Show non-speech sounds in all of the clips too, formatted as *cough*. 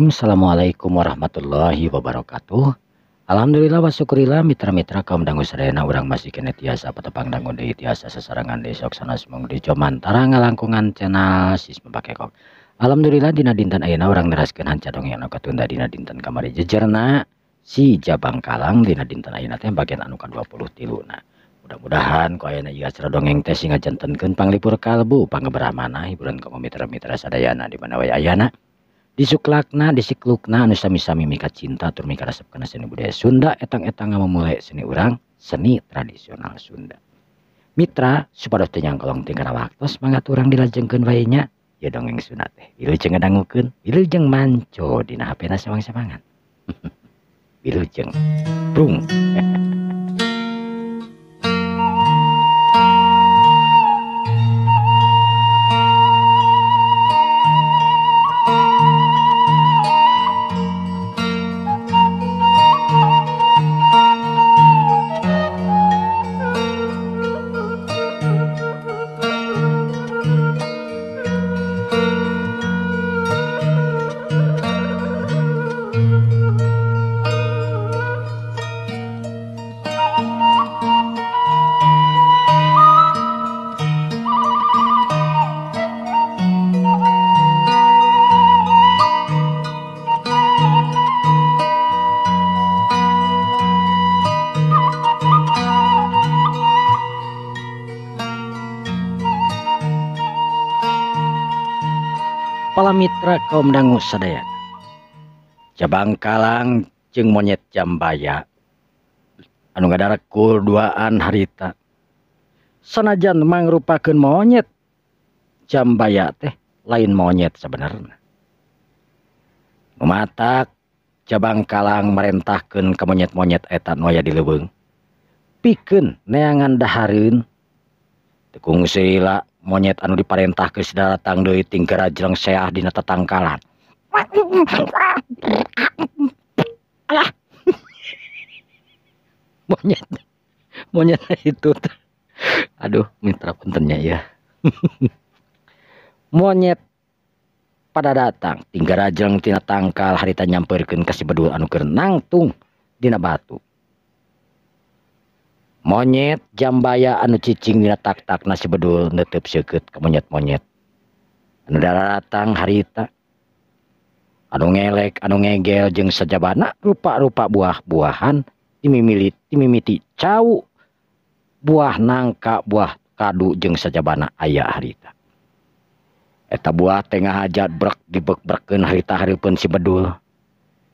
Bismillahirrahmanirrahim Assalamualaikum warahmatullahi wabarakatuh Alhamdulillah wasyukurillah mitra-mitra kaum dangu serena orang masih kena tiasa petepang dangu di tiasa sesarangan desok sana semung di jomantara ngalangkungan channel sis pakai kok Alhamdulillah dina dinten ayana orang neraskan hancadong dong yang anu ketunda dina dinten kamari jejerna si jabang kalang dina dinten ayana teh bagian anukan 20 tilu nah mudah-mudahan kau ayana iya acara dongeng teh singa jantenkan panglipur kalbu pangebramana hiburan kamu mitra-mitra sadayana di mana way ayana punya disukklana disiklukna nusa-a mimika cintaikakenna seni budaya Sunda etang- etang memulai seni urang seni tradisional Sunda Mitranyanglong tinggara waktu mant kurangrang dilajenginya dongeng sunatngco semangatng *laughs* *laughs* Mitra kaumdang usada cabang Kalang ceng monyet Jambaya anu nggak darah kulduaan harita sanajan memanggruak monyet Jambaya teh lain monyet sebenarnya Hai mematk cabangkalang merentahkan ke monyet-monyet etan noya dilebungng piken neangandahharundukung sila monyet anu diparentah ke datang Doi tingkara jeleng seah dina tetangkalan alah *laughs* monyet monyet itu aduh mitra pentennya ya *laughs* monyet pada datang tinggal rajeng tina tangkal harita nyamperkan kasih bedul anu kerenang tung dina batu monyet jambaya anu cicing taktak nasi be monyetmonyet hari anu ngelek anu ngegelng sajabanak rupa rupa buah-buahanili buah nangka buah kadu jeng sajabana ayaahhariita buah Ten hajat diken hari ta pun si betul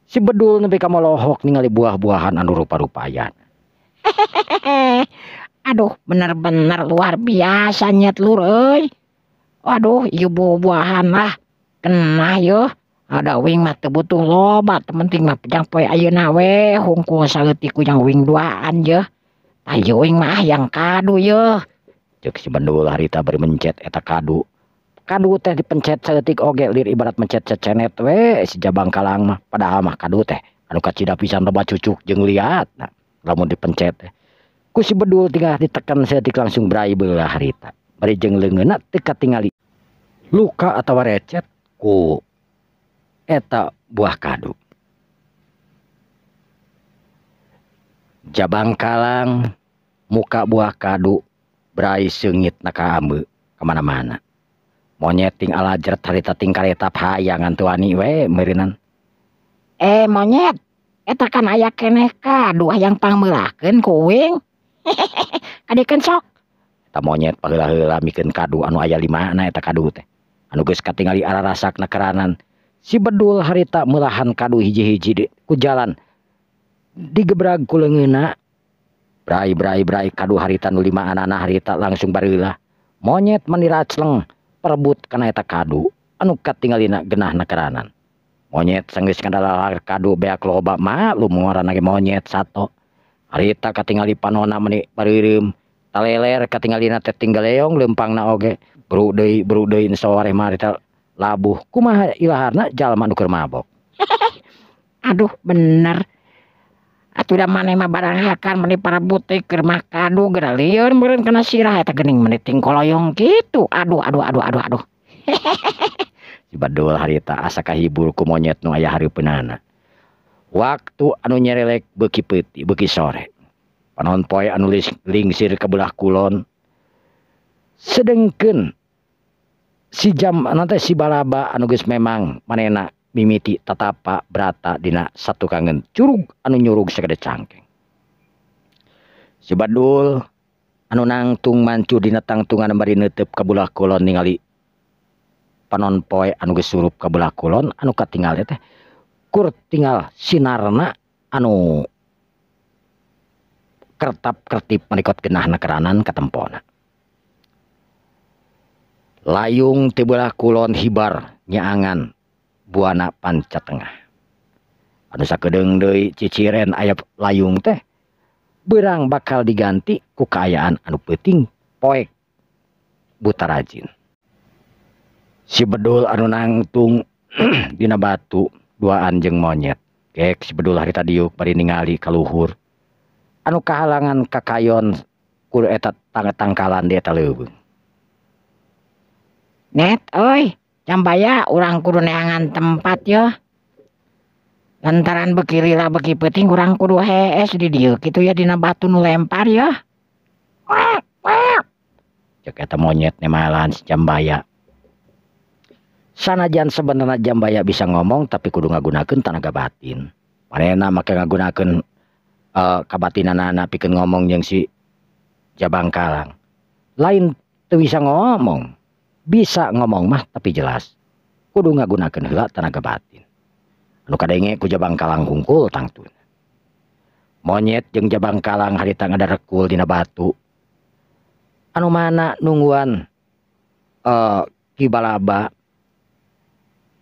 si betul lebih kamu look ningali buah-buahan anu rupa-rupian *laughs* Aduh, bener-bener luar biasa nyet lur euy. Waduh, ieu buah-buahan lah. yo. Ada wing mah teu butuh loba, penting mah pejang poe ayeuna we hungkul saeutik ku yang wing duaan ye. Ayo wing mah yang kadu ye. Cek si bendul harita bari mencet eta kadu. Kadu teh dipencet saeutik oge lir ibarat mencet cecenet we si Jabang Kalang mah padahal mah kadu teh anu kacida pisan loba cucuk jeung liat. Nah lamun dipencet eh. ku si bedul tinggal ditekan setik langsung berai belah harita bari jeung leungeuna teu katingali luka atau recet ku eta buah kadu jabang kalang muka buah kadu berai sengit naka ambe kemana-mana monyeting alajer harita ting karetap hayangan tuani we merinan eh monyet Eh, kan *laughs* aya eneh kadu yangpangken ko sok monyet rasa naan si bedul harita mulahan kadu hijihiku jalan dibraku leng enak kadu haritanlima anak-anak haririta langsung barulah monyet meniratleng perebut ke tak kadu anu tinggalin gennah nakeran monyet sengis kendala kadu beak loba ma lu muaran lagi monyet satu harita katingali panona meni paririm taleler katingali nate tinggal leong lempang na oge brudei deui bro deui sore marita labuh kumaha ilaharna jalma nuker mabok *laughs* aduh bener atuh udah mana mah barang akan meni para butik kerma kado kadu gara liur meren kena sirah eta gening meni tingkoloyong gitu. aduh aduh aduh aduh aduh *laughs* dulu harita askahhibulku monyet hari penaana waktu anu nyerelek bekipitki sore penonpoi anulis ringsir kebelah kulon sedangken si jamanta si balaba anuges memang manenak mimiti tatapak berata Di satu kangen Curug anu nyuruh seked cang sibatdul anu nangtung mancur di netangtungani nutup kabelah kulon ningali siapa panonpoi anuge surup kebelah Kulon an tinggal teh kur tinggal Sinar anu tetap kertip pennikt ken keraan keemp layung tebelah Kulon hibarnyaangan Buana Panca Tengah ciciren aya layung teh biang bakal diganti kukayaan anu pet poi buta rajin si bedul anu nangtung *clears throat* Dina batu dua anjing monyet kek si bedul hari tadi yuk bari ningali kaluhur anu kahalangan kakayon kuru eta tangkalan dia eta leuweung net oi jambaya urang kudu neangan tempat yo lantaran bekirilah beki peting kurang kudu hees di dia gitu ya dina batu nu lempar ya cek eta monyet nemalan si jambaya sanajan sebenarnya jammbaya bisa ngomong tapi kudu ngagunaken tanaga batin mana maka ngagunaken eh, kain pi ngomong yang si jabang Kalang lain tuh bisa ngomong bisa ngomong mah tapi jelas kudu ngagunaken hilak tanaga batinuka jalang hungkul tang monyet yang jabang Kalang harit ada rekul Dina batu anu mana nung eh, kibalaba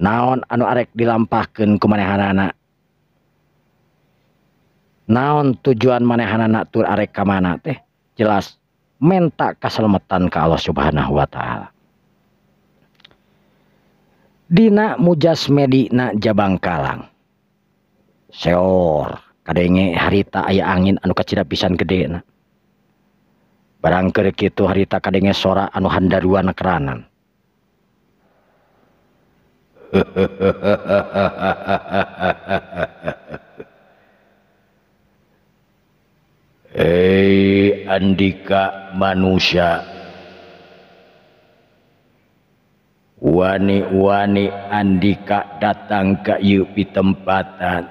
naon anu arerek dilampahkan kemanhan naon tujuan manehana are kam mana teh jelas mentak kasalmetan ke Allah subhanahu Wa ta'ala Di mujas jalang hari aya angin anu kecil pisan gede barang kerik itu hari kaenge sora anuuhanan *laughs* Hei andika manusia Wani-wani andika datang ke yupi tempatan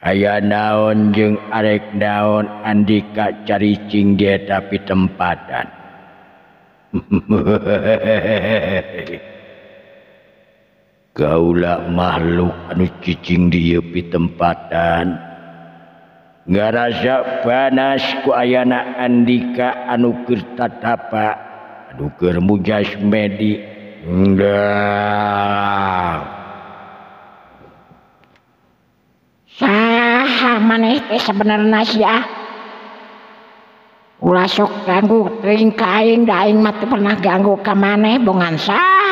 Ayah naon jeng arek naon andika cari cinggir tapi tempatan *laughs* Gaula makhluk anu cicing tempatan, nggak ngarasa panas ku ayana andika anu keur tatapa anu keur mujas enggak. Sah maneh teh sebenarnya sih ah. ulah sok ganggu teuing daing mati pernah ganggu ka maneh bongan sah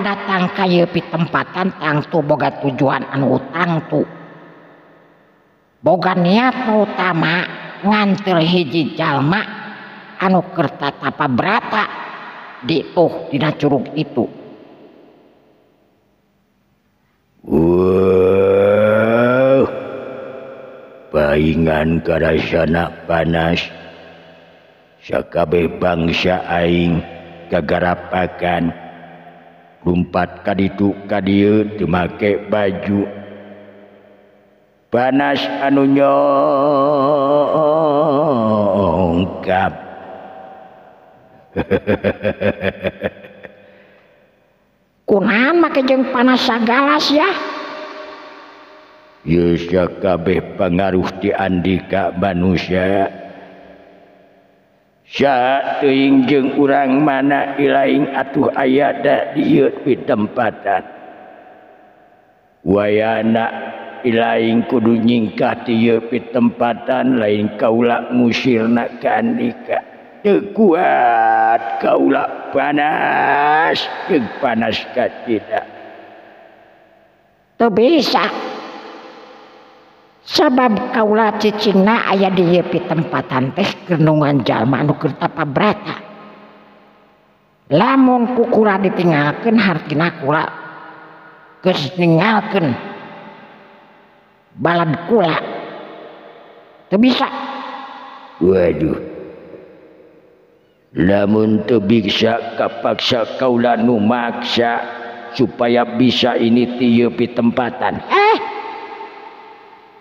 datang kayepi tempatan tangtu boga tujuan anu tangtu boga ni utama ngancur hijjijalmak anu Kertapa berapa di Ohdina Curug itu baian keraak panas sykabB bangssa Aing kegara pakanku 4 kaitu kamak baju panas anunyangkap *laughs* panas agala yakabeh pengaruhtianan Ka manusia ya Kh jatuingjeng urang mana ilaing atuh ayada dipit tempatan Hai wayak ilaing kudu nyingkah diiyopit tempatan lain kauula musil nakan nikah tekuat kauula panas geg panaskahcita Hai to bisa sabab Kaulacing aya di tempatan tes kenungan jamanker lamo kukun ditinggalkan hartkinkulatingkan balaan ku bisa waduh namun bisa kapaksa kauulamaksa supaya bisa ini tipi tempatan hehe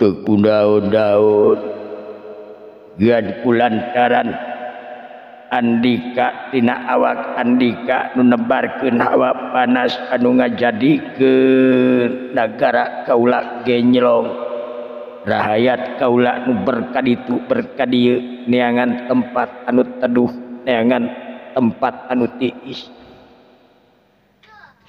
pun daun daun gan puaran Andikatina awak Andika nu nebar kenawak panas anua jadi ke negara Kaula geyelong rahaat Kaula nu berka itu berkadi niangan tempat anut teduh neangan tempat anuti istri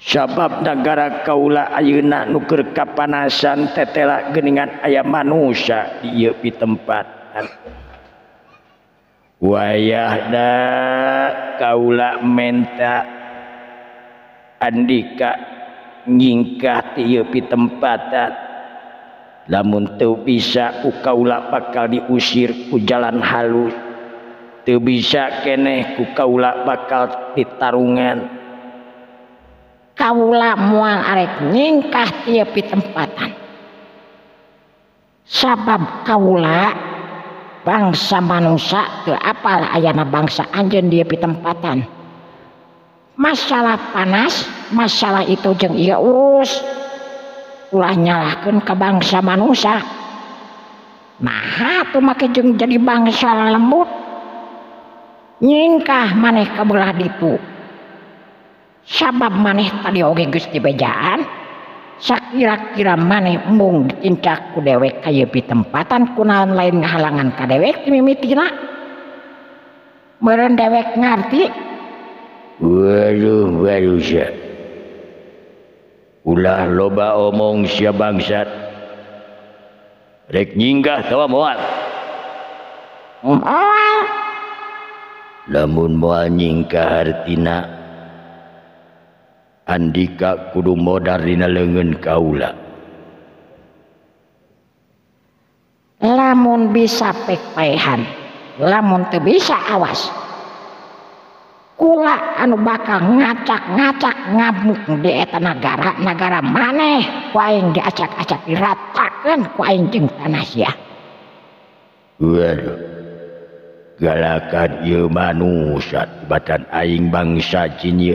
Shabab negara kaula ayuna nukerka panasan tetela geningan ayam manusia di Yupi tempatan Wayah kaula menta Andika nyingkah ti Yupi tempatan namunu bisa ukaula bakal diusir pujalan halus tuh bisa keeh ukaula bakal pitarungan. rif ingkah tempatan sabab Kaula bangsa man manusia ke apalah ayana bangsa aja dia tempatan masalah panas masalah itu jeng ulah nyalahkan ke bangsa mansa ma tuhmakng jadi bangsa lembut nyingkah maneh kelah dipubuka sabab maneh tadi oge Guan Sha kira-kira maneh umung didicicaku dewek kayayopi tempatan kun lain kehalangan kah dewek mewek ngerti ulah loba omong si bangsatreking namun nyiingkahhati dika kuduina le Ka Hai lamon bisa pepaihan la ter bisa awas Hai ku anu bakang ngacakngacak ngabuk ditan negaragara maneh wa diacak-acak diratakan koje pana galakanmanu batan aing bangsajinnyi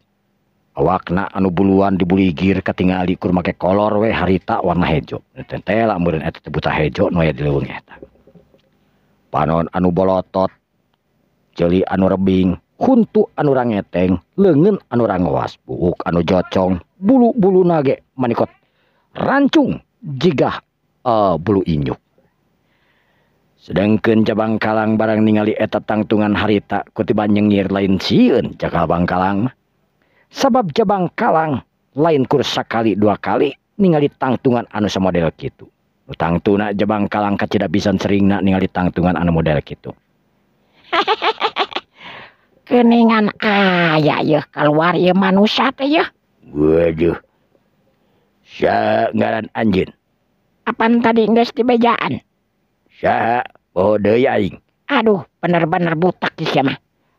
Wakna anu buluan dibuligir ketingakur make kolor we harita wang hejo panon anu bolotot Joli anurebing kunt anu orangteng lengen an orang owa bubuk anu jocong bulubulunage manikot Rancung j eh, bulu inyuk sedangken cabang Kalang barang ningali eta tatungan harita kutiba nyenyir lain siun jaang Kalang sabab Jebang Kalang lain kursa kali dua kali ningali tatungan ansa model gitu ang tununa Jebang Kalang kecilan sering ningali tangtungan anak model gitu *laughs* kenan aya kalau anjingan tadi oh Aduh bener-bener butak siapamah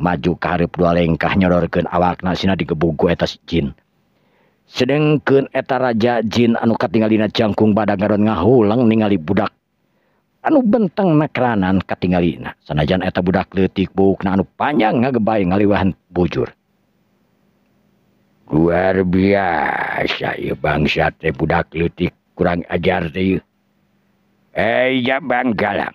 maju karrib dua lengkah nyalorkan awakna di keku atasjin sedangkan eteta raja Jin anu Katinglina canngkung pada gar ngaulang ningali budak anu bentangkraan Kating sanajan budaktik an panjangwahan bujur luar biasa bangsya budaktik kurang ajar eh ya Banglang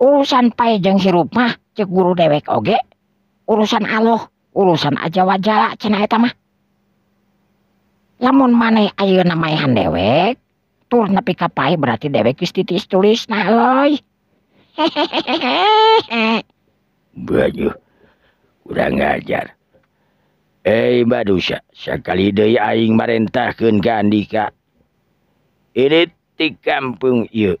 urusan payaje hirupah ceguru dewek Oge urusan Allah urusan aja wajala ceai namun mana Aayo namaihan dewek turpa berarti dewek iststitis tulisjar badkali ini di kampung yuk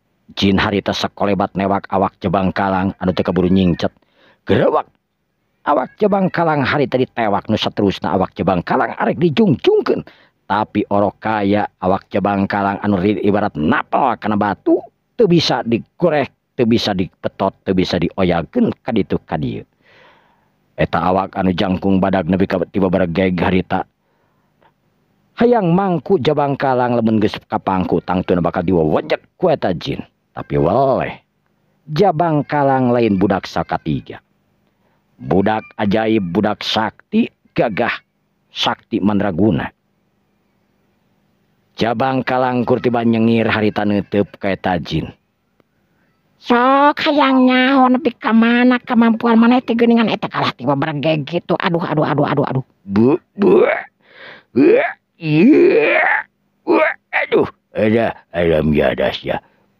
jinin hari tako lebat newak awak Jebangkalang an cekaburu nyingcatwak awak Jebang kalang hari tadi tewak Nusa terus na awak Jebang Kalang arerik dijungjungken tapi orang kaya awak jabangkalang anu ibarat na karena batu tuh bisa direh tuh bisa dipeot tuh bisa dioyagen awak anujangkung badaktibabergita hayang mangku jabangkalang lebihka pangku tangwa wajah kueta jinin Tapi waleh, jabang kalang lain budak saka tiga Budak ajaib budak sakti gagah sakti mandraguna. Jabang kalang kurtiban nyengir harita netep kayak tajin. Sok hayang nyaho nepi ka mana kemampuan mana itu geuningan eta kalah tiba berge gitu. Aduh aduh aduh aduh aduh. Bu bu. Iya. Aduh, ada alam ada, ya.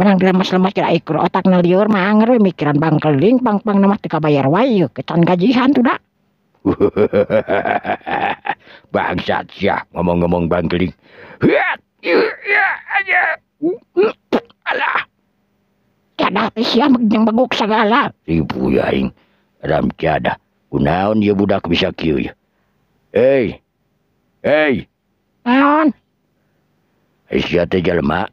menang lemas-lemas tidak ikut otak neliur mah anger mikiran bang keling pang pang nama tika bayar wayu ketan gajihan tuh dak *laughs* bangsat sia ngomong-ngomong bang keling alah cadah sia yang baguk segala ribu ya ing ram tiada kunaon ya budak bisa kiu ya hei hei naon Aisyah teh mak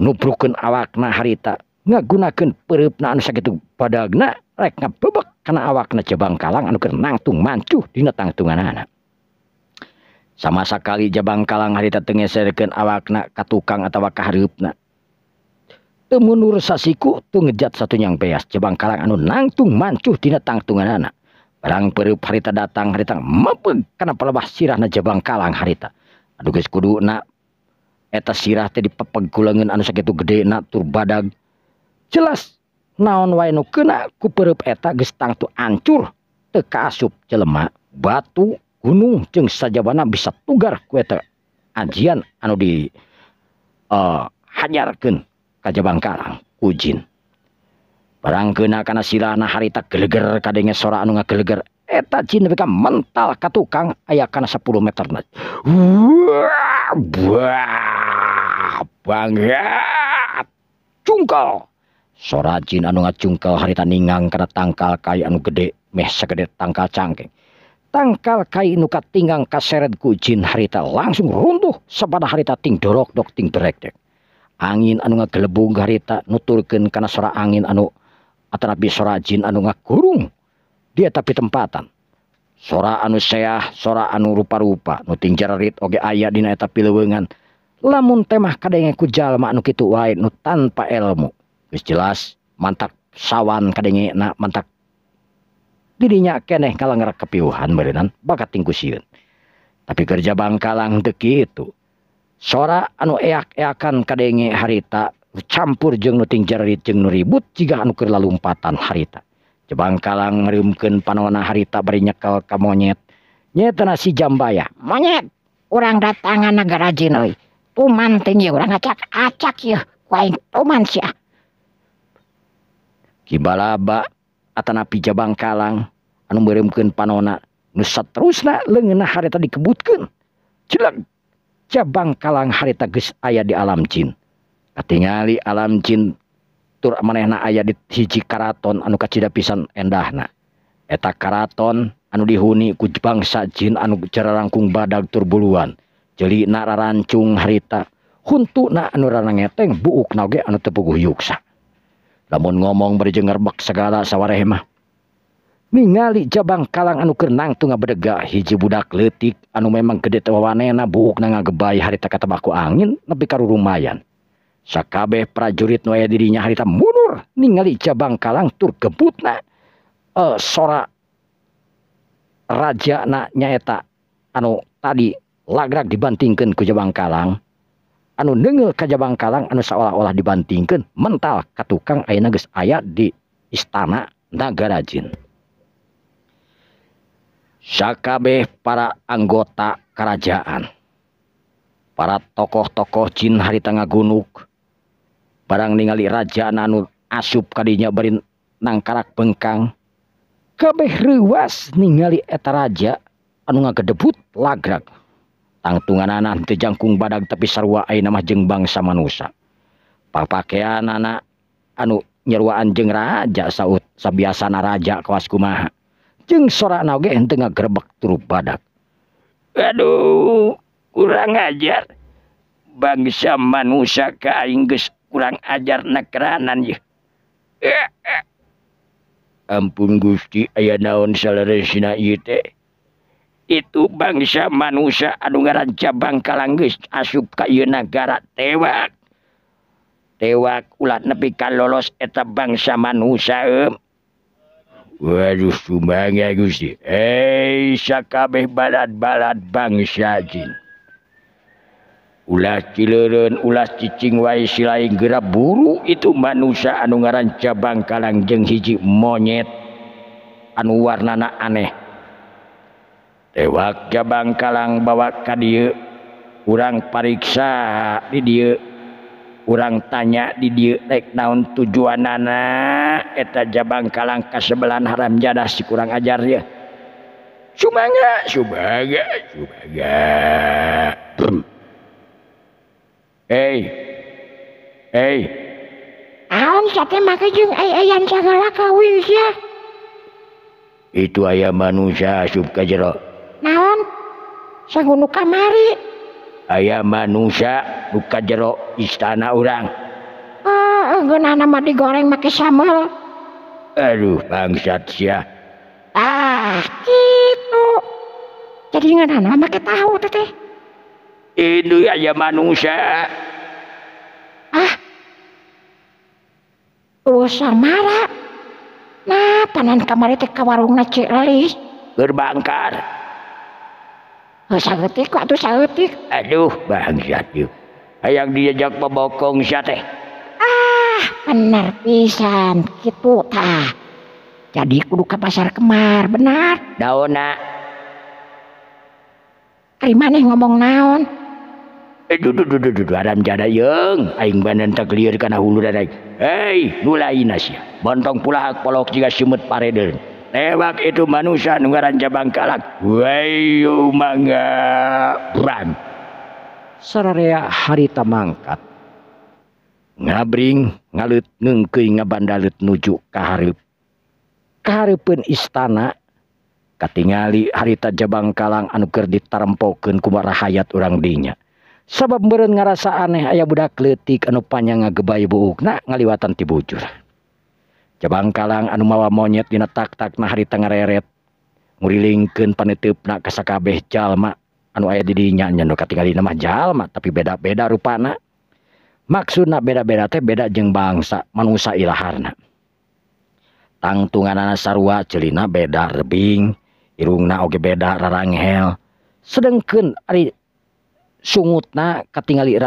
nubroken awakna harita nggak gunakan perutnaan sakit itu pada karena awakna Jebang kalang nangtung mancuungan samasa kali jabang Kalang harita tengeserkan awakna ka tukang atautawakah harina temurasiku ngejat satu yang bes Jebang Kalang anu nangtung mancutina tatungan anak barang hariita datang harita karena pelleah sirahnya Jebang Kalang harita Addu kudu sirah jadi pepeggulangan an sakit itu gede turbadang jelas naon wana ku per gestang tuh ancur teka asupcelemak batu gunung ceng sajaban bisa tugar kuetajiian anu di eh, hanyaken kaj Bangkarang Uuj barang kena karena sirahana hariita keleger kadangnya seorang anu ke mental Ka tukang aya karena 10 meter buat Bang yajungkol sora jin anu ngajungkel harita ninggang karena tangngka kay anu gede meh seede tangka cangkeng tangka kain nuuka tinggang kaseret kujinin harita langsung runtuh sepadah haritating dook doktingrektek angin anu nga gelebung harita nutulken karena suara angin anu aterapi sora jin anu nggak burung dia tapi tempatan sora anu sayaah sora anu rupa-rupa nuting jaritge ayaah dina tapi lewenngan ntemah ku tanpa ilmu jelas mantap sawwan enak mantap jadinyaeh kalau ngerak kepiuhanan bakatku siun tapi kerja Bangkalang deki itu sora anu eak-eakan kaenge harita campur jengting jaringribut jika anu terlalu lumpatan harita jebangngkalang rimken panona harita benyakal kamu monyet Jambaya monyet orang datang negarajin punya mantenpi jaang Kalang anu mirmkin panona nusat terus lengen harita dikebutkanlang cabang kalang hari tag guys ayah di alam Jinhatinyali alamcinin tur menehna ayah diji Karaton anu kada pisan endahna eta Karaton anu dihuni kuj bangsa Jin anu cara rangkung badang turbuluhan jadili nara rancung harita untuk bu tepugu yuksa namun ngomong berjengerbak segala sawwaramahali jabang Kalang anu kenang tuh nggak berde hijai budak kekletik anu memang kedena bu nabai harikataku angin lebih kar lumayan sakkabeh prajurit no ya dirinya harita mundurali jaang Kalang tur kebut eh, sora ja nanyaeta anu tadi lagrak dibandingkan Kuja Bangkalang anu dengel kajja Bang Kalang an seolah-olah dibandingkan mental Ka tukang aya nagges ayat di istana nagarajininkabeh para anggota kerajaan para tokoh-tokohjinin haritengah gunuk barang ningali jaan anu asub kanya berin nang Karaak bengkangkabeh riwas ningali etetaraja anu nga ke debut laggra untuk tunganan terjangkung badak tapi sarrwa namajeng bangsa manak papaak anu nyerwaan jengraja saud sabana raja kelaskumaha jengbe tur padauh kurang ajar bangsa manak ka kurang ajar nekraan eh, eh. ampung Gusti ayah daun se Hai itu bangsa manusia angararan cabang kalang guys as negara tewak tewak ulat nebi kan lolos eta bangsa bala bala bang ula wa geraburu itu manusia anaran cabang kalang jenghiji monyet anu warnana aneh wa jabangkalang bawa ka kurang pariksa kurang tanya did reknaun tujuan na et jabang Kalang keebelan haram jada si kurang ajar ya cum itu ayam manusia subka jero Tá naon kamari ayaah man manusia buka jeruk istana orang ah, goreng make sammol Aduh bangat ah, jadi tahu man ah. Nah panan kamari ka warung berbakarr. kokuh diajakbokongbenaran eh. ah, jadi duka pasar kemar benar da Hai terrima nih ngomong naon pula Sumet pareden wak itu manusia ngararan jabang ka haringka ngabri nga nga nujukrib istana harita jabang kalang anuker ditarpoken kumarah hayaat orang dinya sabab be ngaasa aneh ayaah budha kletik anupanya ngagebai bubuk ngaliwatan tibujudlah Bangkalang Anu mawa monyet taktak nah hari tenetliling pantipaka anu aya didinya tapi beda-beda ruana maksud beda-beda teh beda jeng bangsa mengusaiilahhana tanttungan anakarwa celina beda Rebing Irungna oke beda raranghel sedangken Ari sun na katingehh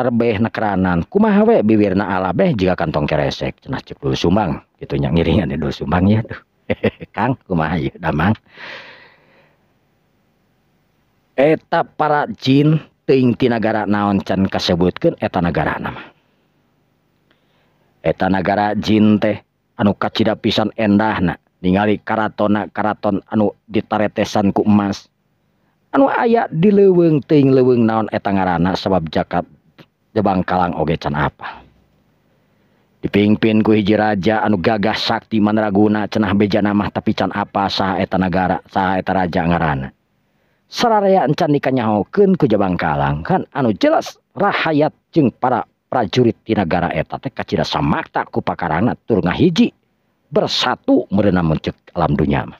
naan kuma hawe biwir na alaeh jika kantong keesekmbang itunya ngiridulmbang eta para jin teingti negara naonchan kasebut eta negara nama negarajin teh anu ka pisan endah na ningali karton nakaraton anu ditaretesan ku emasnya Anu ayat di lewengting leweng naon etang ngaranana sebab jakat Jebang Kalang oge Can apa dipimpi ku hiji raja anu gagah Sakti menaraguna cenah Beja namamah tapi can apa sah etana-gara sahtararaja ngaranana serarayacannikanya ku Jabang Kalang kan anu jelas rahaat ceng para prajurittinagara eta Teka sama tak ku pakarana turgah hijji bersatu merena mencek lamdunyama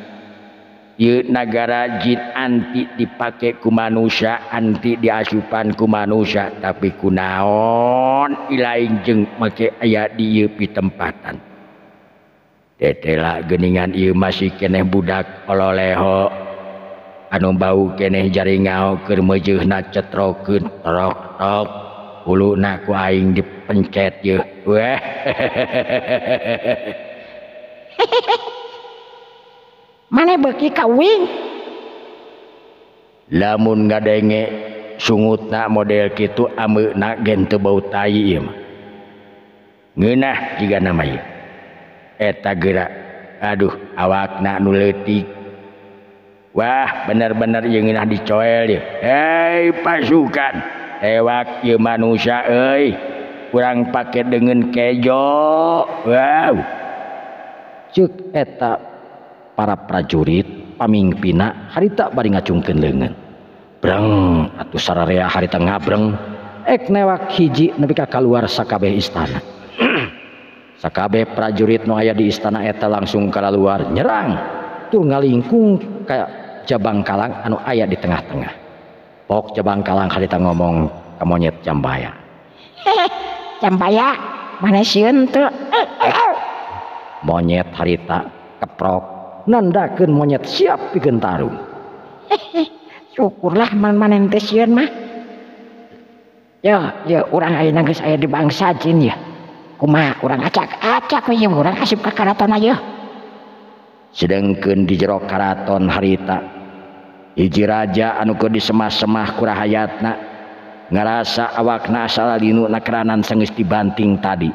negara jid antitik dipakai kuusia anti diasupan ku manusia tapi ku naon Ilangjeng make aya dipi tempatantete geningan masih keeh budakkololehho anubau keeh jaringau kermajuna cetroken naing dipencet y we hehehe kawin namun nggak denge sun tak model itubau juga namanya eta gerak Aduh awakna nuletik Wah bener-bener yangilah didico ya pasukan hewa manusia kurang paket dengan kejo Wow prajurit pemingpinak hari tak paling nga cungkinngan beng atuh sararia harita ngabreng ek newa hiji nekah keluarsakaB istanaskabB *clears throat* prajurit noaya di istana eta langsung ke luar nyerang tuh nggak lingkung kayak jaang Kalang anu ayat di tengah-tengah kok cabang kalang harita ngomong ke monyet Jayaaya *laughs* monyet harita keproko monyet siapkurlah eh, eh, ya orang airis saya di bangsajin ya kurang acak- sedangkan di jero Karaton Harta iji raja anuku di semah-semah kurang hayatna ngerasa awakna salahan semeststi banting tadi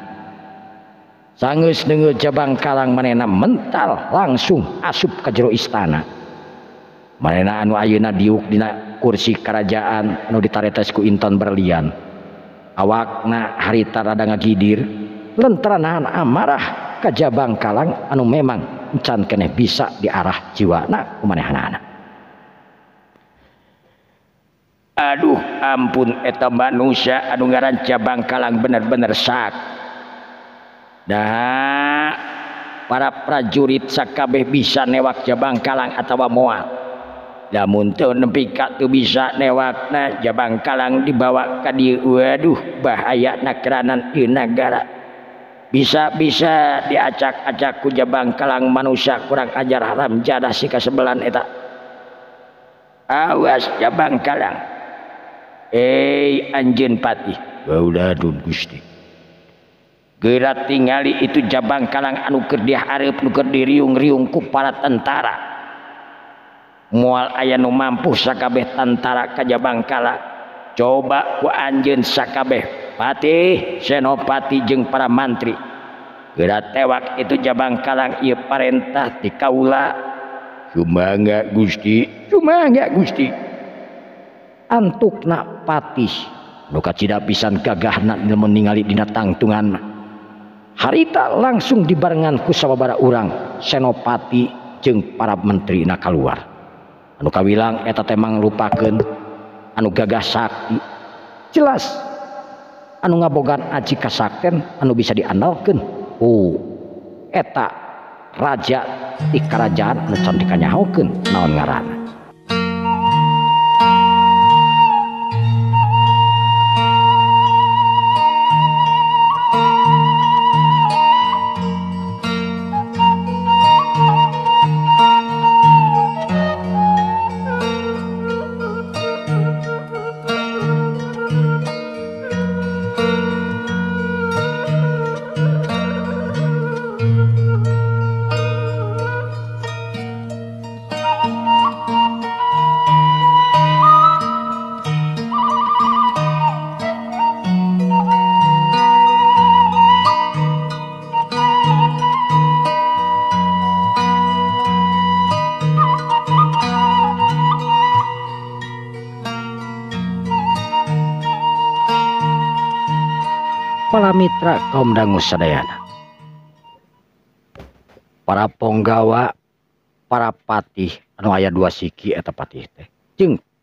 sangus-neenge jabang Kalang menenang mental langsung asup ke jero istanaanuuna diuk kursi kerajaan nuditareku Intan berlian awakna hari ta gidir lentrenahan amarah ke Jabang Kalang anu memang encankeneh bisa di arah jiwana anakan Aduh ampun etam manusia adunggaran cabang Kalang benar-bener sakit daha para prajurit Sakabeh bisa newak jabang Kalang atau wamoa dan ur nebi Ka tuh bisa newakna jabang Kalang dibawakan di Waduh bahaya nakraan di negara bisa-bisa dijak-acakku jabang Kalang manusia kurang ajar aram jada si kesebelan etak awa Jabang Kalang He Anj Patihun Gusti Hai gera tinggalali itu jabang Kalang anu Kerdiarifdirikuk para tentara mual ayanu mampu Sakabehh tentara kajja Bangkala coba ku Anj Sakabeh Patih senopati jeng para mantri gera tewak itu jabang Kalang ia parentah Kaulaanga Gusti cum Gusti Antuknakpatikasi pisan kagah Di tatunganmak Harita langsung dibarenngan kusyawabara urang Senopati jeng para Menteri Naka luarar Anu kawilang eta temang lupaken anu gagas sakitki jelas anu ngabogan aji kasaken anu bisa diandalken uh, eta raja ikkarajaancon didikanyahuken nawan ngaran kaum dangu para penggawa para Patih anu ayat 2 siki teh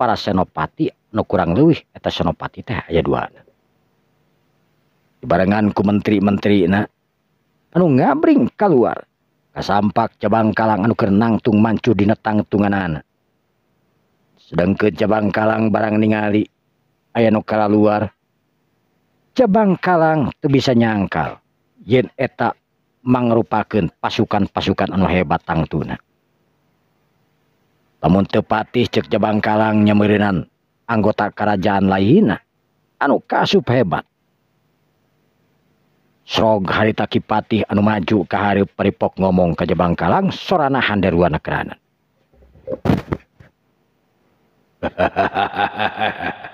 para senopati kurangpati aya barenganku menteri- menteri nggak be keluaramp cabangkalang anang tung mancu di netangan sedang ke cabang Kalang barang ningali aya nu ka luar Bang Kalang tuh bisa nyangkal yen etak mengegruakken pasukan-pasukan anu hebat tang tuna Hai namun tepatih cek Jabangngkalang nyamiran anggota kerajaan Lahina anu kasup hebat Hai sog hari taki patih anu maju ke hari perippok ngomong ke Jebang Kalang soana hand dari runa keraan hahaha *laughs*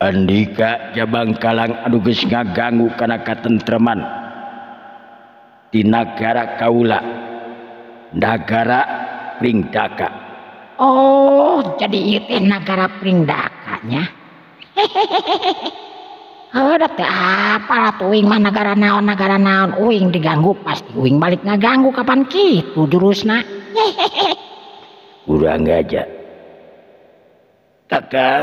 ika cabang Kalang Addu ngaganggu karena ka tentteman Tinagara Kaula ndagara perdakak Oh jadi negara perdakanya negaraongara naoning diganggu pasti balik ngaganggu kapan Kirus *laughs* aja tegal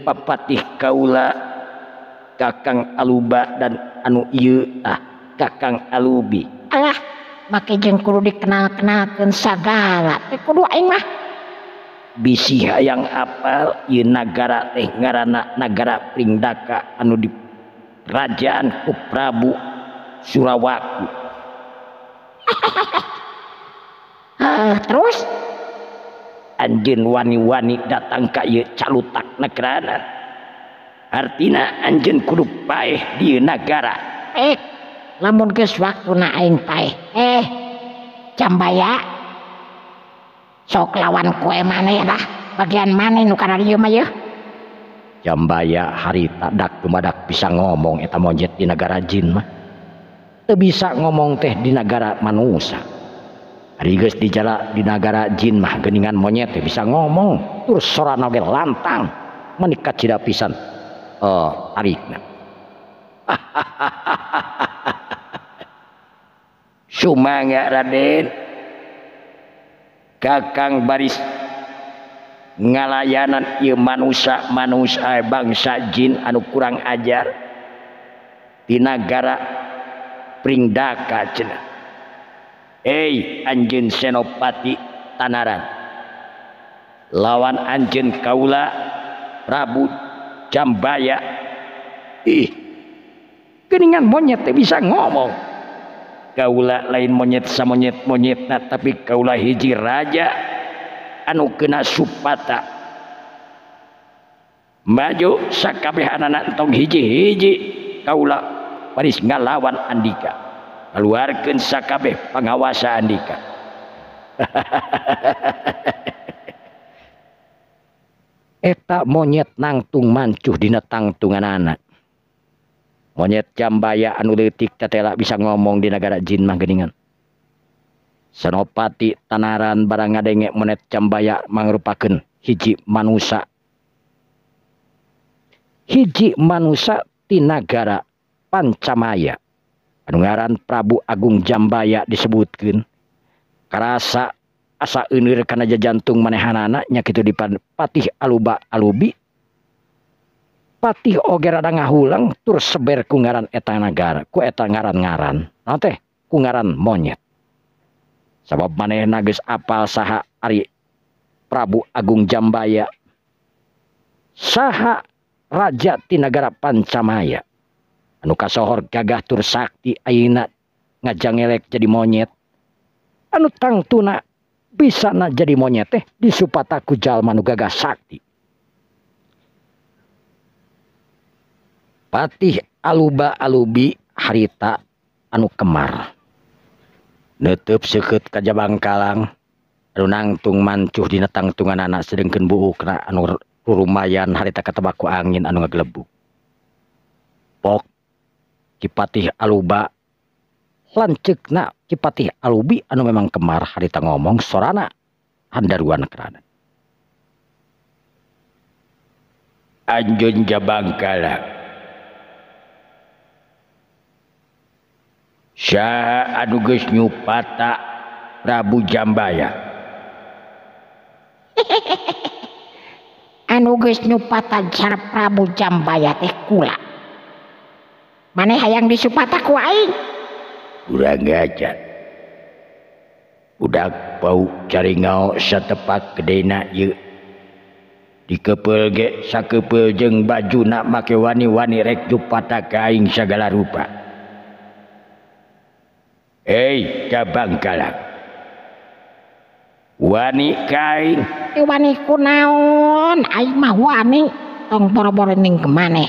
papath Kaula kakang aluba dan anu ah kakang alubi pakai jengkulu dikenal-kenaken sagaramahi yang apalgara eh ngagara perdaka anu di jaan Uprabu Surawaku *laughs* ah, terus Anj wanita datang kayak negara artina anj ku baik di negara eh, eh, so lawan kue mana bagian mana Jambaya haritada bisa ngomong kita di negara Jin bisa ngomong teh di negara manungsak dijala Digara Jin mahingan monyetnya bisa ngomong terus lantang meni pisan oh, *laughs* baris ngalayanan iman usak manai eh, bangsajinin anu kurang ajar Digara perdaka jenah Eh anjin senopati tanaran lawan anjin kaula Prabu Jambaya ih keningan monyet bisa ngomong kaula lain monyet sama monyet monyet nah, tapi kaula hiji raja anu kena supata maju sakabeh anak tong hiji-hiji kaula Paris ngalawan Andika luarsa kabeh pengawasaanak *laughs* monyet nangtungmanh dinetangtungan anak monyet jambaya anulitiktete bisa ngomong di negara jinangan senopati tanaran barang ngadenngek monnet Cambaya manakken hijik man hijik manaktina negara pancamaya ngaran Prabu Agung Jambaya disebutkin keraasa asa unir karena aja jantung menehan anaknya itu dipan Patih aluba alubi Patih ogeraulang tur seber kegararan etanggara kuang ngaran ngarangaran monyet sebab maneis apal sah Ari Prabu Agung Jambaya sah Raja Tinagara Pancamaya kasohor gagah tur Saktiina ngajang-ngelek jadi monyet anutang tuna bisa jadi monyet teh di kujal manu gagah Sakti Faih aluba alubi harita anu kemar nutup kajja Bangkalang runangtung mancur dinetangtungan anak sedangken bu ke anmayan harita ketebakku angin anebu Pok Kipatih Aluba na Kipatih Alubi anu memang kemar hari harita ngomong sorana handaruan kerana. Anjun Jabangkala Syaha anuges nyupata Prabu Jambaya. *laughs* anugus nyupata jar Prabu Jambaya teh kula. buat maneh hayang diku udah pau cari se tepak keak y dikepel sak kepel jeng bajunak make waniwannirekpata kayagala rupa hai hey cabang ka Wa ka tong-borening ke maneh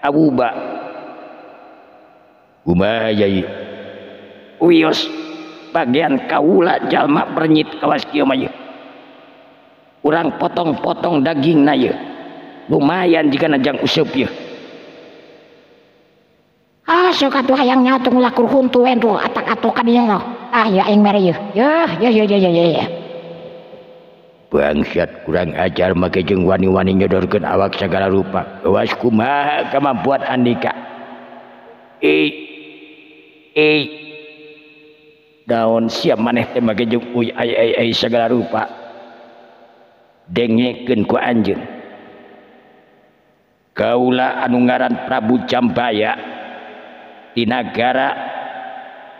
Abuba bagian Kaulajalmak bernyit kelas kurang potong-potong daging na ya lumayan jika najang usup ah, ayanya punya bangsat kurang ajar makang nyodorkan awak segala rupama daun siap maneh se rupa de Kaula Anunggaraaran Prabu Jambaya Tinagara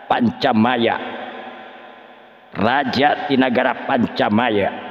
Pancamaya Raja Tinagara Pancamaya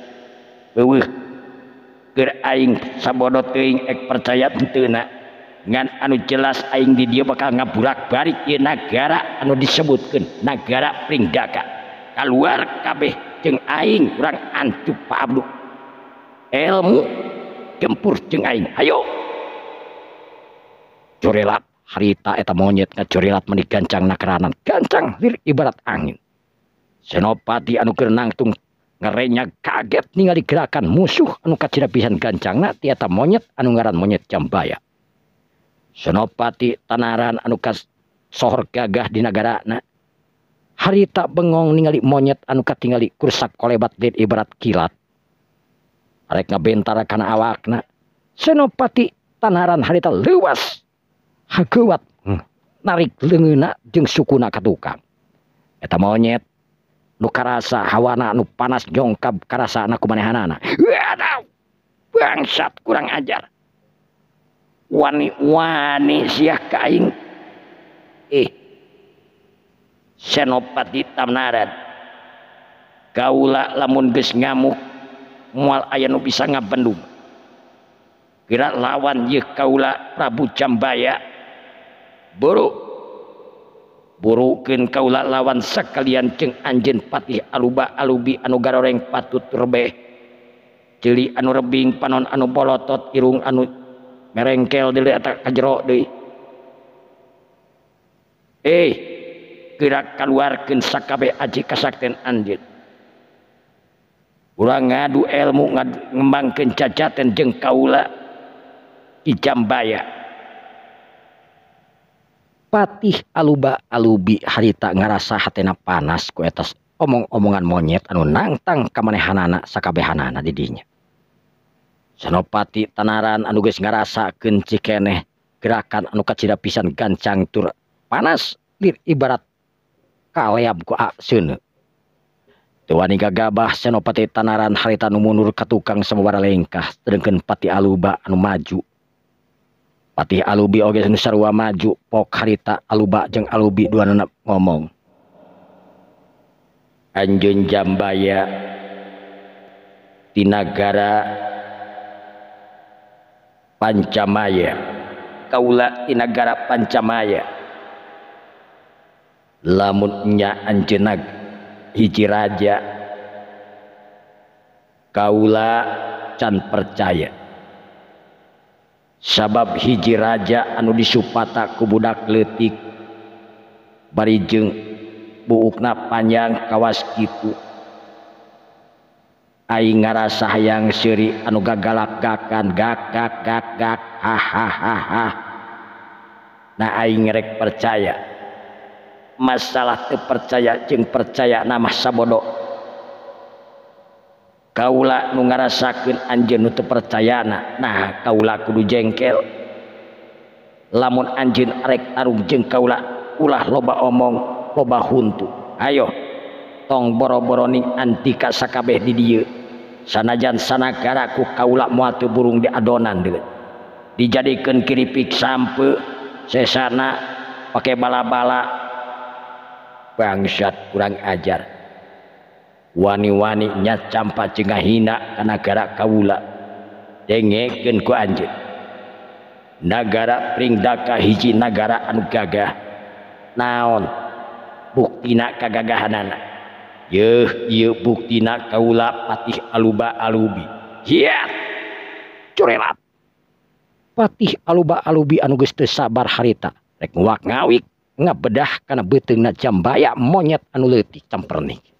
percaya anu jelasing di dia makaal ngakbalik negara anu disebutkan negara perka keluar kabeh jenging kurang ancu pablo ilmu gempur harieta monyetng naan gancang ibarat angin senopati anu keangtung punyanya kaget ningali gerakan musuh anuka Ci pihan gancang monyet ananggaran monyet jambaya senopati tanaran anukas sohor gagah di negara harita beong monyet anuka tinggali kursakolebat De ibarat kilat mereka bentar kan awakna senopati tanaranharita lewas hat hmm, narik le sukunaka tukangeta monyet punya karasa hawanaanu panas jongkap karku man bangsat kurang ajarno di kauula lamun ngam mual aya bisa nga gerak lawan kaula Rabu Cambaya boruk ken kaula lawan sekalian cengg anj patih aluba alubi anugareng patutrebeh jeli anu rebing panon anu bol tot irung anu merengkel diliro kalken sakalang nga du elmu nga ngembangken cacaten je kauula ijambaya. Patih aluba alubi harita ngerasa hatena panas kuetas omong-omongan monyet anu nangang keaneehan anaksakabehana jadinya senopati tanaran anuge guys ngerasa kencikeneh gerakan anu kacitada pisan gancang tur panas ibarat kal gabah senopati tanaran haritanu mundur ke tukang sebara lengkah terken pati aluba anu maju patih alubi oge sarua maju pok harita aluba jeng alubi dua nana ngomong Anjun Jambaya di negara Pancamaya kaula di negara Pancamaya lamunnya anjenag hiji raja kaula can percaya sabab hijiraja anu disupata kubudak litik barijeng buukna panjang kawaskiku A nga rasaangsri anu gagalakan gakak kakak haharek percaya masalah itu percaya jeng percaya nama sabbodok Kaula nu ngarasakken Anjnut percaya Nah kau jengkel lamun anj arerek ta jengkaulah ulah rob omongtu ayo tong boroni antikakakaeh sanajan sanagaraku kau burung di adonan de dijadikan kiripik sampe sayaana pakai bala-bala bangsat kurang ajaran waniwannya campgah hinakgara kawula dekuj na negara perindakah hiji nagara Anuge gagah naon bukti kagagahana kaulaih aluba alubi Faih alubah alubi anuge sabar Harta nggak bedah karena betulmbayak monyet anuleti campernik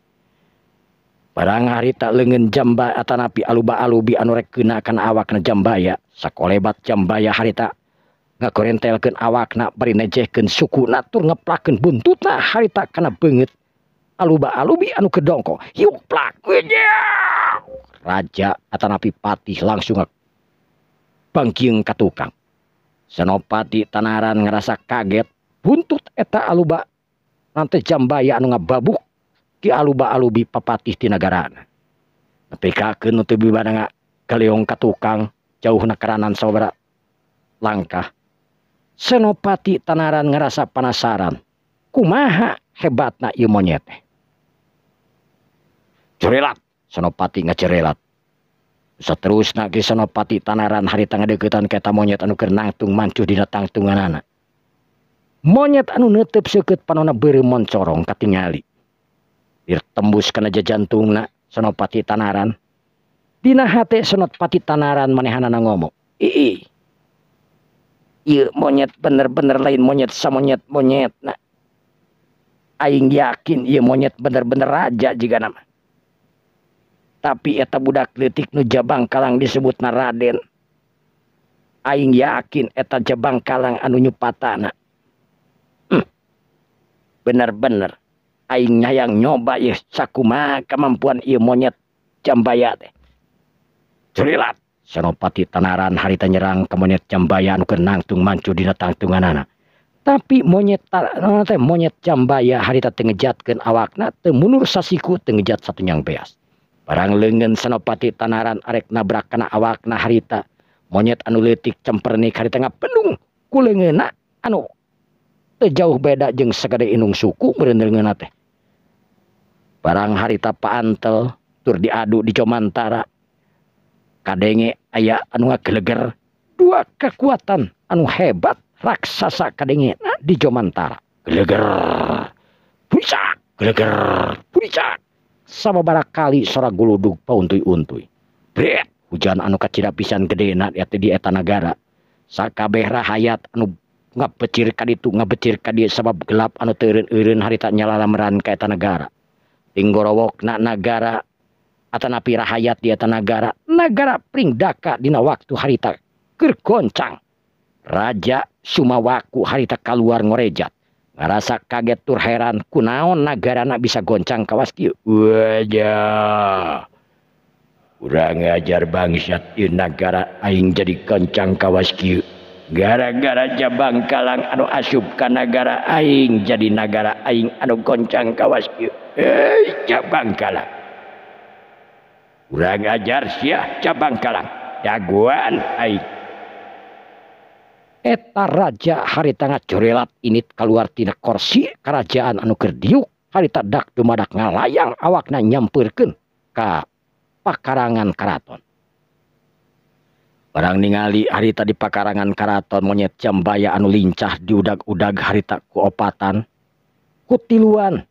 setiap barang harita lengen jamba Atatanpi aluba alubi anu reken akan awakna jambaya sako lebat jambaya harita nga korintelken awakna perinejehken suku natur ngeplaken buntu tak harita karena banget aluba-alubi anu ke dongko yuk ja Atanapi Pat langsungpangking ka tukang senopati tanaran ngerasa kagetbunntuh eteta aluba nanti jambaya anu nga babuka alubah-alubi papapatihtina negaraan ketikaong tukang jauh naan saudara langkah senopati tanaran ngerasa panasaran ku maha hebat na monyet senopati cerelat seterus na senopati tanaran harit detan kata monyet an monyet anu nutup beri moncorong katanyali tembuskan aja jantungpati tanarannotpati tanaranmo monyet bener-bener lain monyet sama monyetmonyet yakin monyet bener-benerraja nama tapi eta budak kritiktik nu jabang kalang disebut nadening yakinetabang an hmm. bener-bener nyayang nyobama kemampuan monyet caya teh senopati tanaran harita nyerang ke monyet cmbayankenang tungcu diatangungan anak tapi monyet monyet cambaya harita tenjat ke awakna temur sasiku tenjat satu yang beas barang lengen senopati tanaran arek nabrak karena awakna harita monyet anuletik campernik haritgah penung kuak an jauh beda jeng seked inung sukungen teh barang harita pananttel tur diaduk di Jomantara ka aya anu ke dua kekuatan anu hebat raksasa ka di Jomantara sama barangkaliduktu hujan anu ka pisan ke ya di negara karah hayat anu pecirkan itu pecirka sebab gelap anu turin-irin harita nyalala merangka negara orook na negara Atanapi rahaat di tan negara negara peringdakadina waktu harita kekoncang Raja summaawaku harita kal luar ngorejat merasa kaget turheran kunaon negara anak bisa gocang Kawaski kurang ngajar bangsyat in negara A jadi koncang Kawaskiu gara-gara cabang Kalang anu asyubkan negara Aing jadi negara Aing anu gocang Kawas cabang kurang ajar Sy cabang Kalanggua etta Raraja hari tgahcurilat ini keluar tidak korsi kerajaan Anu kerdiuk haritadatum ada ngalayang awakna nyampirkan Kak pakrangan keraton barang ningali harita di pakarangan karaton monyet cembaya anu lincah di udag-uda harita keobatan kutiluan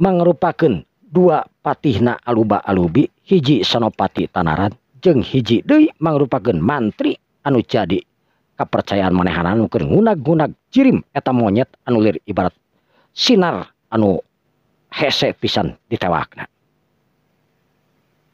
mengegrupaken dua patihna alubaalubi hiji senopati Tanaran jeungng hiji Dewi mangrupagen mantri anu jadi kepercayaan meneahan anukerguna-gunak cirim eta monyet anul lirik ibarat Sinar anu hese pisan di tewakna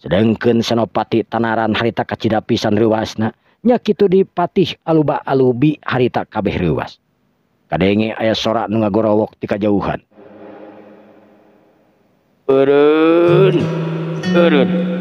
sih Dengken senopati tanaran harita kacidadapisaan riwasna, Nya kitu dipatih aluba alubi haritakabeh riwas. Kadeenge ayah sorak nu nga gorooktika jauhan. Perun perun.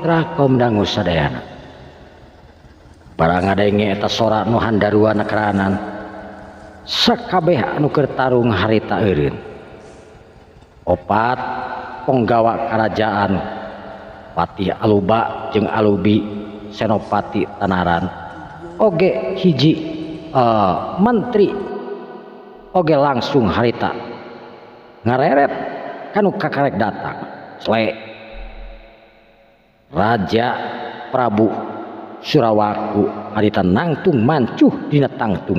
dan barang nga adaeta sorak nohan daruanan sekabha nukertarung harita Erin opat penggawa kerajaan Fatih aluba jeung alubi senopati tanaran oge hiji eh, menteri oge langsung harita ngaret kan uka- karek datangle Raja Prabu Surawaku Alitan nangtung mancuang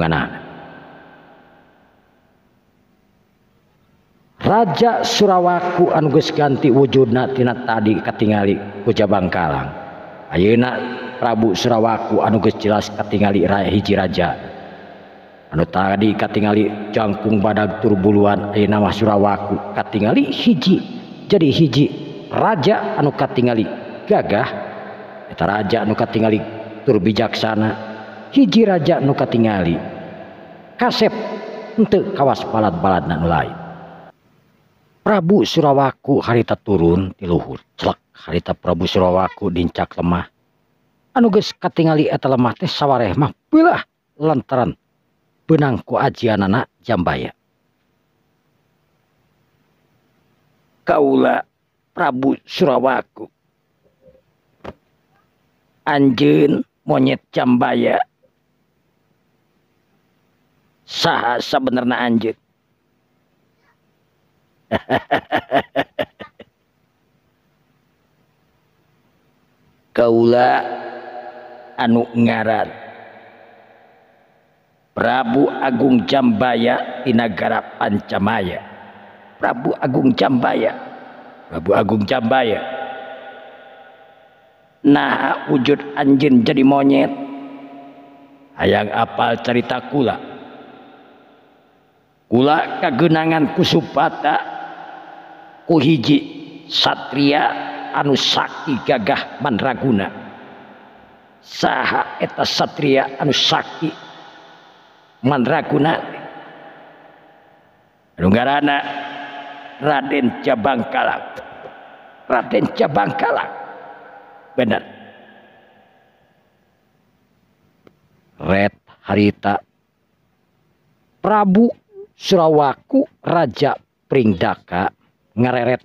Raja Surawaku anugegus ganti wujudna Ti tadi Katingali Puja Bangkalang Ayeak Prabu Surawaku anu jelas Katingali hijja tadi Katingali cankung Baturbulan nama Surawaku Katingali hiji jadi hiji Raja anu Katingali gagahraja nukat tinggalbijaksana hijiraja Nukatingalikhaep untuk kawas palat balat naai Prabu Surawaku harita turun diluhur harita Prabu Surawaku dincak lemah anuges lantaran benang ku anak Jamba Kaula Prabu Surawaku Anjun monyet cambaya saha sebenarnya anjut *laughs* kaula anu ngaran Prabu Agung Jambaya di negara Pancamaya Prabu Agung Jambaya Prabu Agung Jambaya nah wujud anjing jadi monyet ayam a apa cerita kula la kegunangan kusupata kuhiji Satria anuusaki gagah mandraguna saheta Satria anusaki Mandragunagarana Raden cabangngkalak Raden Ca Bangngkalak benar Red Harita Prabu Surawaku Raja Pringdaka ngareret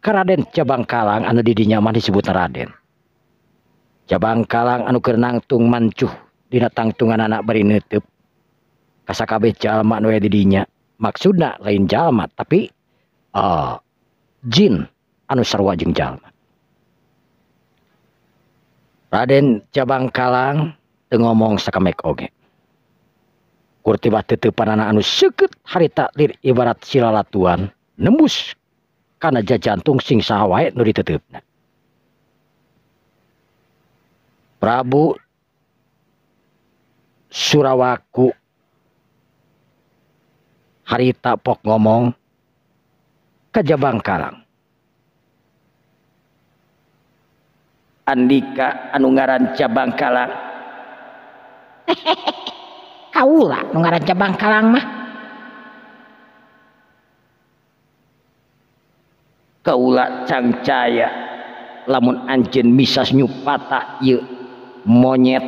Karaden cabang Kalang anu didinya masih disebut Raden cabang Kalang anu kenangtung mancuh tangtungan anak beri nutup kasakabe jalma nu didinya maksudna lain jalma tapi uh, jin anu sarwa jeung jalma Raden cabang Kalang ngomong kurtibapan anakanu hari ibarat sialaan nemus karena jantung sing Prabu Surawaku haritapok ngomong ke Jabang Kalang nika anu ngaran cabngkalan *laughs* kaungka Hai kauula cangcaya lamun anjasny monyet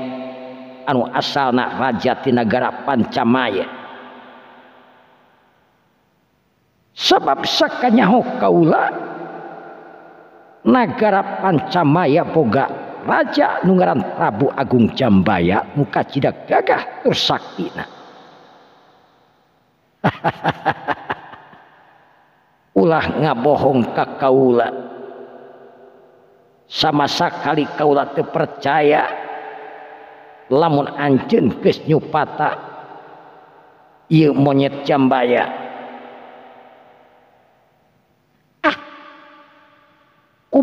an asaljagara pancamaya Hai sebab saknya kaula sih nagara pancamaya boga waja nugaran Rabu Agung Jambaya muka cidak gagah tersak Ha *laughs* Ulah nga bohong ka kaula Sam sak kali kaula kepercaya lamun anjeng kenyuppata Iuk monyet jambaya.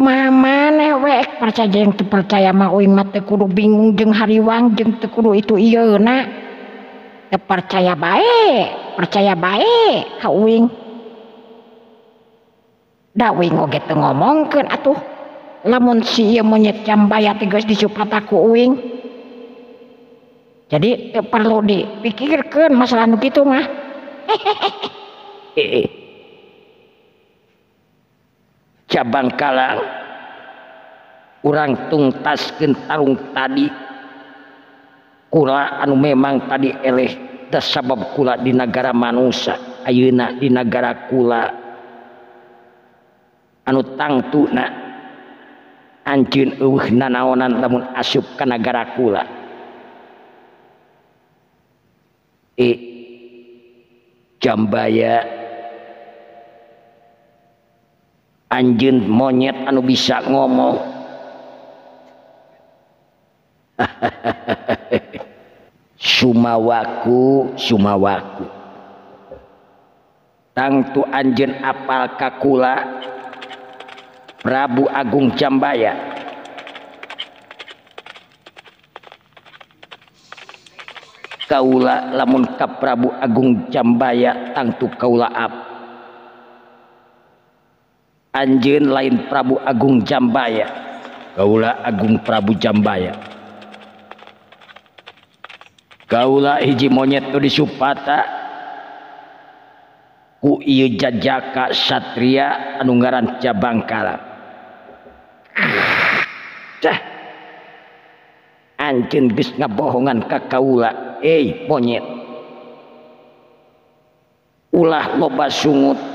Ma newek percaya yang kepercaya maumat Te bingung jeng hariwang je te itu ke percaya baik percaya baik ngomong atuh namun si mon jadi perlu dipikirkan masalah itu mah *laughs* hehe he cabang kalang orang tungtaskentarung tadi kula anu memang tadi el ter sabab pu di negara manusia Ayuuna di negara kula Hai anu tangtu anjin nanaonan namun asup ke negara kula Hai e, Jambaya anjing monyet anu bisa ngomong *laughs* sumawaku sumawaku tangtu anjing apal kakula Prabu Agung Jambaya kaula lamun ka Prabu Agung Jambaya tangtu kaula apa anjeun lain Prabu Agung Jambaya Kaula Agung Prabu Jambaya Kaula hiji monyet nu disupata ku ieu jajaka satria anu ngaran Jabangkala Cah anjeun geus ngabohongan ka kaula eh monyet ulah loba sungut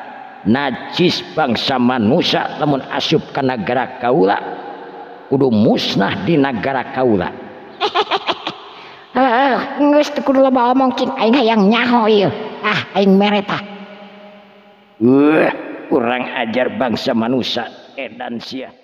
nacis bangsa mansa namun asub ke negara kaula Uudhu musnah di negara kaula *laughs* ah, kurang ah, ah. ajar bangsa mansa dan Syah